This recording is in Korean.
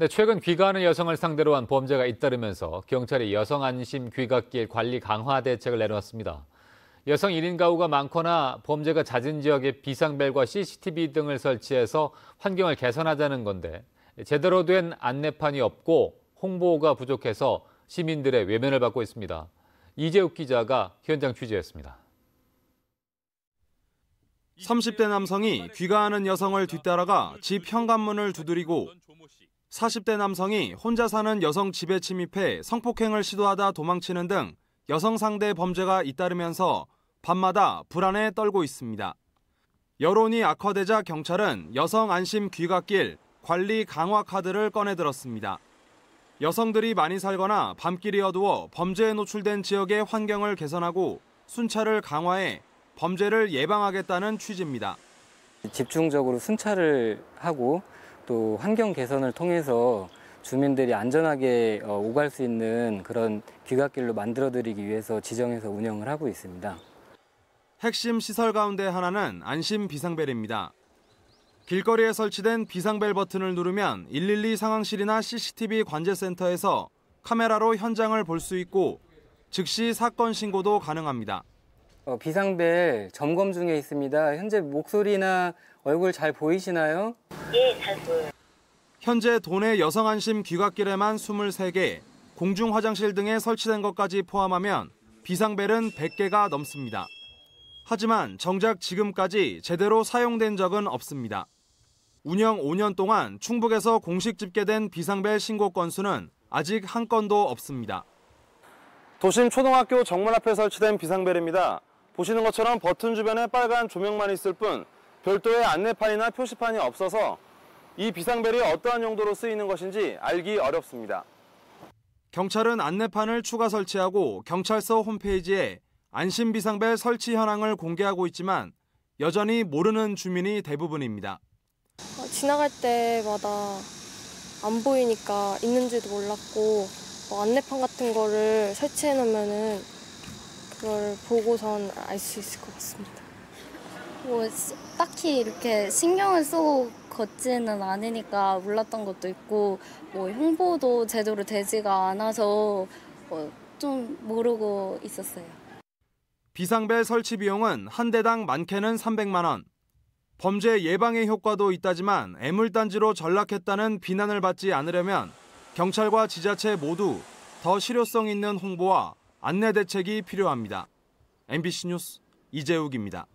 네, 최근 귀가하는 여성을 상대로 한 범죄가 잇따르면서 경찰이 여성 안심 귀갓길 관리 강화 대책을 내놓았습니다. 여성 1인 가구가 많거나 범죄가 잦은 지역에 비상벨과 CCTV 등을 설치해서 환경을 개선하자는 건데 제대로 된 안내판이 없고 홍보가 부족해서 시민들의 외면을 받고 있습니다. 이재욱 기자가 현장 취재했습니다. 30대 남성이 귀가하는 여성을 뒤따라가 집 현관문을 두드리고 40대 남성이 혼자 사는 여성 집에 침입해 성폭행을 시도하다 도망치는 등 여성 상대 범죄가 잇따르면서 밤마다 불안에 떨고 있습니다. 여론이 악화되자 경찰은 여성 안심 귀갓길 관리 강화 카드를 꺼내들었습니다. 여성들이 많이 살거나 밤길이 어두워 범죄에 노출된 지역의 환경을 개선하고 순찰을 강화해 범죄를 예방하겠다는 취지입니다. 집중적으로 순찰을 하고 또 환경 개선을 통해서 주민들이 안전하게 어, 오갈 수 있는 그런 귀갓길로 만들어드리기 위해서 지정해서 운영을 하고 있습니다. 핵심 시설 가운데 하나는 안심 비상벨입니다. 길거리에 설치된 비상벨 버튼을 누르면 112 상황실이나 CCTV 관제센터에서 카메라로 현장을 볼 수 있고 즉시 사건 신고도 가능합니다. 어, 비상벨 점검 중에 있습니다. 현재 목소리나 얼굴 잘 보이시나요? 예, 잘 보여요. 현재 도내 여성안심 귀갓길에만 23개, 공중 화장실 등에 설치된 것까지 포함하면 비상벨은 100개가 넘습니다. 하지만 정작 지금까지 제대로 사용된 적은 없습니다. 운영 5년 동안 충북에서 공식 집계된 비상벨 신고 건수는 아직 한 건도 없습니다. 도심 초등학교 정문 앞에 설치된 비상벨입니다. 보시는 것처럼 버튼 주변에 빨간 조명만 있을 뿐 별도의 안내판이나 표시판이 없어서 이 비상벨이 어떠한 용도로 쓰이는 것인지 알기 어렵습니다. 경찰은 안내판을 추가 설치하고 경찰서 홈페이지에 안심 비상벨 설치 현황을 공개하고 있지만 여전히 모르는 주민이 대부분입니다. 어, 지나갈 때마다 안 보이니까 있는지도 몰랐고 뭐 안내판 같은 거를 설치해 놓으면은 그걸 보고선 알 수 있을 것 같습니다. 뭐 딱히 이렇게 신경을 쓰고 걷지는 않으니까 몰랐던 것도 있고 뭐 홍보도 제대로 되지가 않아서 뭐좀 어, 모르고 있었어요. 비상벨 설치 비용은 한 대당 많게는 300만 원. 범죄 예방의 효과도 있다지만 애물단지로 전락했다는 비난을 받지 않으려면 경찰과 지자체 모두 더 실효성 있는 홍보와 안내 대책이 필요합니다. MBC 뉴스 이재욱입니다.